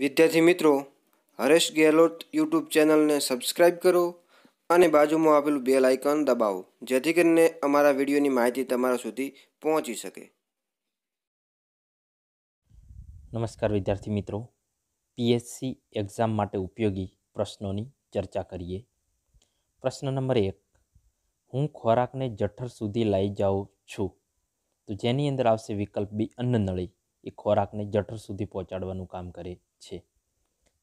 વિદ્યાર્થી મિત્રો હરેશ ગેહલોત યુટ્યુબ ચેનલને સબસ્ક્રાઈબ કરો અને બાજુમાં આપેલું બેલ આઇકન દબાવો જેથી કરીને અમારા વિડીયોની માહિતી તમારા સુધી પહોંચી શકે નમસ્કાર વિદ્યાર્થી મિત્રો પીએસસી એક્ઝામ માટે ઉપયોગી પ્રશ્નોની ચર્ચા કરીએ પ્રશ્ન નંબર એક હું ખોરાકને જઠર સુધી લઈ જાઉં છું તો જેની અંદર આવશે વિકલ્પ બી અન્નનળી એ ખોરાકને જઠર સુધી પહોંચાડવાનું કામ કરે છે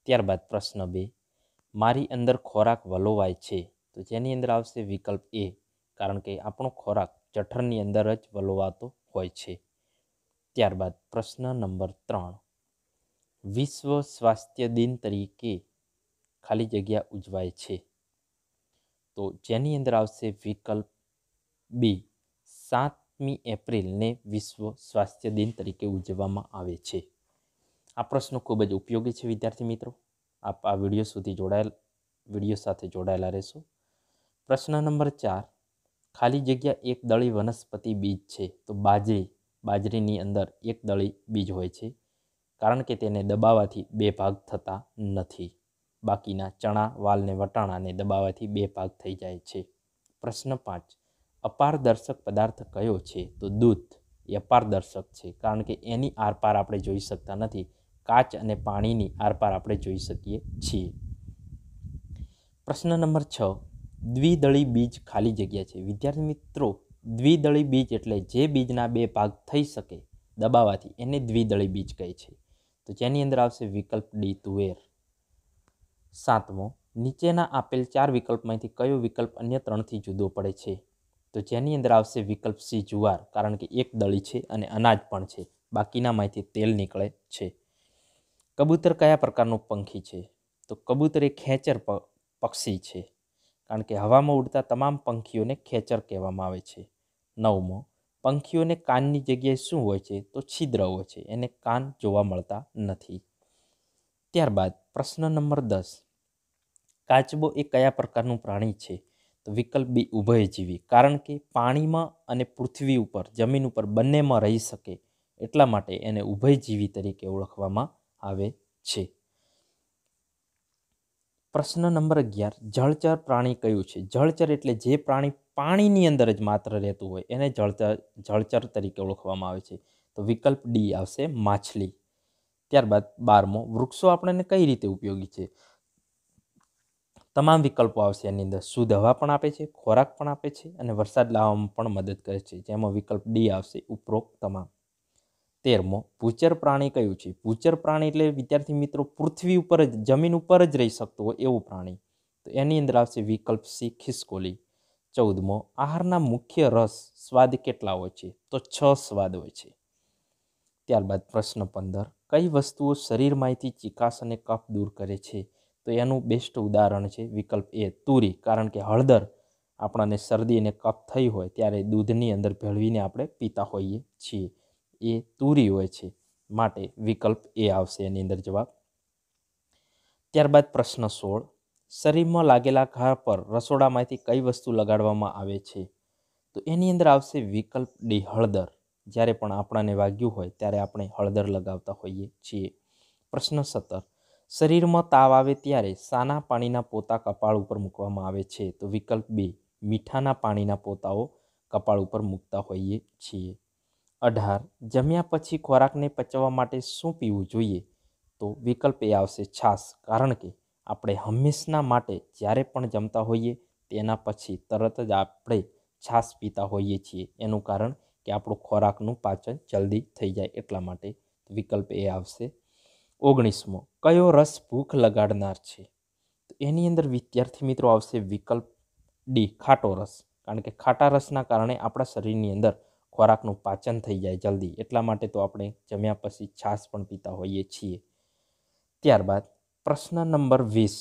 ત્યારબાદ પ્રશ્ન બે મારી અંદર ખોરાક વલોવાય છે તો જેની અંદર આવશે વિકલ્પ એ કારણ કે આપણો ખોરાક જઠરની અંદર જ વલોવાતો હોય છે ત્યારબાદ પ્રશ્ન નંબર ત્રણ વિશ્વ સ્વાસ્થ્ય દિન તરીકે ખાલી જગ્યા ઉજવાય છે તો જેની અંદર આવશે વિકલ્પ બી સાત સાતમી એપ્રિલને વિશ્વ સ્વાસ્થ્ય દિન તરીકે ઉજવવામાં આવે છે આ પ્રશ્નો ખૂબ જ ઉપયોગી છે વિદ્યાર્થી મિત્રો આપ આ વિડીયો સુધી જોડાયેલ વિડીયો સાથે જોડાયેલા રહેશો પ્રશ્ન નંબર ચાર ખાલી જગ્યા એક દળી વનસ્પતિ બીજ છે તો બાજરી બાજરીની અંદર એક દળી બીજ હોય છે કારણ કે તેને દબાવવાથી બે ભાગ થતા નથી બાકીના ચણા વાલને વટાણાને દબાવવાથી બે ભાગ થઈ જાય છે પ્રશ્ન પાંચ અપારદર્શક પદાર્થ કયો છે તો દૂધ એ અપારદર્શક છે કારણ કે એની આરપાર આપણે જોઈ શકતા નથી કાચ અને પાણીની આરપાર આપણે જોઈ શકીએ છીએ પ્રશ્ન નંબર છ દ્વિદળી બીજ ખાલી જગ્યા છે વિદ્યાર્થી મિત્રો દ્વિદળી બીજ એટલે જે બીજના બે ભાગ થઈ શકે દબાવવાથી એને દ્વિદળી બીજ કહે છે તો જેની અંદર આવશે વિકલ્પ ડી તુવેર સાતમો નીચેના આપેલ ચાર વિકલ્પમાંથી કયો વિકલ્પ અન્ય ત્રણથી જુદો પડે છે તો જેની અંદર આવશે વિકલ્પ સી જુવાર કારણ કે એક દળી છે અને અનાજ પણ છે બાકીનામાંથી તેલ નીકળે છે કબૂતર કયા પ્રકારનું પંખી છે તો કબૂતર એ ખેંચર પક્ષી છે કારણ કે હવામાં ઉડતા તમામ પંખીઓને ખેંચર કહેવામાં આવે છે નવમો પંખીઓને કાનની જગ્યાએ શું હોય છે તો છિદ્ર હોય છે એને કાન જોવા મળતા નથી ત્યારબાદ પ્રશ્ન નંબર દસ કાચબો એ કયા પ્રકારનું પ્રાણી છે તો વિકલ્પ બી ઉભયજીવી કારણ કે પાણીમાં અને પૃથ્વી ઉપર જમીન ઉપર બંનેમાં રહી શકે એટલા માટે એને ઉભયજીવી તરીકે ઓળખવામાં આવે છે પ્રશ્ન નંબર અગિયાર જળચર પ્રાણી કયું છે જળચર એટલે જે પ્રાણી પાણીની અંદર જ માત્ર રહેતું હોય એને જળચર જળચર તરીકે ઓળખવામાં આવે છે તો વિકલ્પ ડી આવશે માછલી ત્યારબાદ બારમો વૃક્ષો આપણને કઈ રીતે ઉપયોગી છે તમામ વિકલ્પો આવશે એની અંદર શુદ્ધ હવા પણ આપે છે ખોરાક પણ આપે છે અને વરસાદ લાવવામાં પણ મદદ કરે છે જેમાં વિકલ્પ ડી આવશે ઉપરોક્ત તમામ તેરમો ભૂચર પ્રાણી કયું છે ભૂચર પ્રાણી એટલે વિદ્યાર્થી મિત્રો પૃથ્વી ઉપર જ જમીન ઉપર જ રહી શકતો હોય એવું પ્રાણી તો એની અંદર આવશે વિકલ્પ સી ખિસકોલી ચૌદમો આહારના મુખ્ય રસ સ્વાદ કેટલા હોય છે તો છ સ્વાદ હોય છે ત્યારબાદ પ્રશ્ન પંદર કઈ વસ્તુઓ શરીરમાંથી ચિકાસ અને કફ દૂર કરે છે તો એનું બેસ્ટ ઉદાહરણ છે વિકલ્પ એ તુરી કારણ કે હળદર આપણાને શરદી અને કફ થઈ હોય ત્યારે દૂધની અંદર ભેળવીને આપણે પીતા હોઈએ છીએ એ તુરી હોય છે માટે વિકલ્પ એ આવશે એની અંદર જવાબ ત્યારબાદ પ્રશ્ન સોળ શરીરમાં લાગેલા ઘા પર રસોડામાંથી કઈ વસ્તુ લગાડવામાં આવે છે તો એની અંદર આવશે વિકલ્પ ડી હળદર જ્યારે પણ આપણાને વાગ્યું હોય ત્યારે આપણે હળદર લગાવતા હોઈએ છીએ પ્રશ્ન સત્તર શરીરમાં તાવ આવે ત્યારે સાના પાણીના પોતા કપાળ ઉપર મૂકવામાં આવે છે તો વિકલ્પ બે મીઠાના પાણીના પોતાઓ કપાળ ઉપર મૂકતા હોઈએ છીએ અઢાર જમ્યા પછી ખોરાકને પચવા માટે શું પીવું જોઈએ તો વિકલ્પ એ આવશે છાશ કારણ કે આપણે હંમેશના માટે જ્યારે પણ જમતા હોઈએ તેના પછી તરત જ આપણે છાશ પીતા હોઈએ છીએ એનું કારણ કે આપણું ખોરાકનું પાચન જલ્દી થઈ જાય એટલા માટે વિકલ્પ એ આવશે ઓગણીસમો કયો રસ ભૂખ લગાડનાર છે તો એની અંદર વિદ્યાર્થી મિત્રો આવશે વિકલ્પ ડી ખાટો રસ કારણ કે ખાટા રસના કારણે આપણા શરીરની અંદર ખોરાકનું પાચન થઈ જાય જલ્દી એટલા માટે તો આપણે જમ્યા પછી છાશ પણ પીતા હોઈએ છીએ ત્યારબાદ પ્રશ્ન નંબર વીસ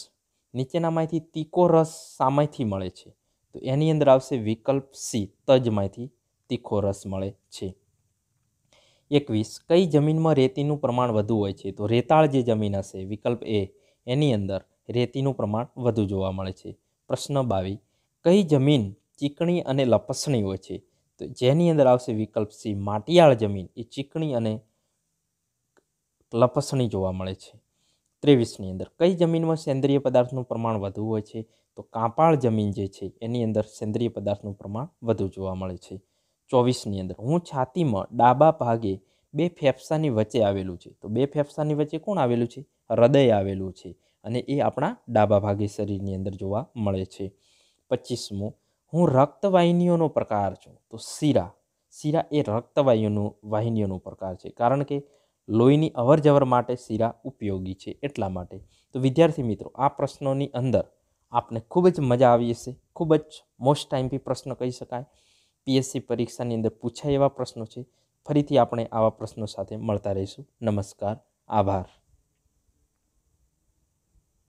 નીચેનામાંથી તીકો રસ સામેથી મળે છે તો એની અંદર આવશે વિકલ્પ સી તજમાંથી તીખો રસ મળે છે એકવીસ કઈ જમીનમાં રેતીનું પ્રમાણ વધુ હોય છે તો રેતાળ જે જમીન હશે વિકલ્પ એ એની અંદર રેતીનું પ્રમાણ વધુ જોવા મળે છે પ્રશ્ન બાવી કઈ જમીન ચીકણી અને લપસણી હોય છે તો જેની અંદર આવશે વિકલ્પ સી માટિયાળ જમીન એ ચીકણી અને લપસણી જોવા મળે છે ત્રેવીસની અંદર કઈ જમીનમાં સેન્દ્રિય પદાર્થનું પ્રમાણ વધુ હોય છે તો કાપાળ જમીન જે છે એની અંદર સેન્દ્રિય પદાર્થનું પ્રમાણ વધુ જોવા મળે છે ચોવીસની અંદર હું છાતીમાં ડાબા ભાગે બે ફેફસાની વચ્ચે આવેલું છે તો બે ફેફસાની વચ્ચે કોણ આવેલું છે હૃદય આવેલું છે અને એ આપણા ડાબા ભાગે શરીરની અંદર જોવા મળે છે પચીસમું હું રક્તવાહિનીઓનો પ્રકાર છું તો શીરા શીરા એ રક્તવાહિનીઓનો વાહિનીઓનો પ્રકાર છે કારણ કે લોહીની અવરજવર માટે શીરા ઉપયોગી છે એટલા માટે તો વિદ્યાર્થી મિત્રો આ પ્રશ્નોની અંદર આપને ખૂબ જ મજા આવી હશે ખૂબ જ મોસ્ટ ટાઈમથી પ્રશ્ન કહી શકાય પીએસસી પરીક્ષાની અંદર પૂછાય એવા પ્રશ્નો છે ફરીથી આપણે આવા પ્રશ્નો સાથે મળતા રહીશું નમસ્કાર આભાર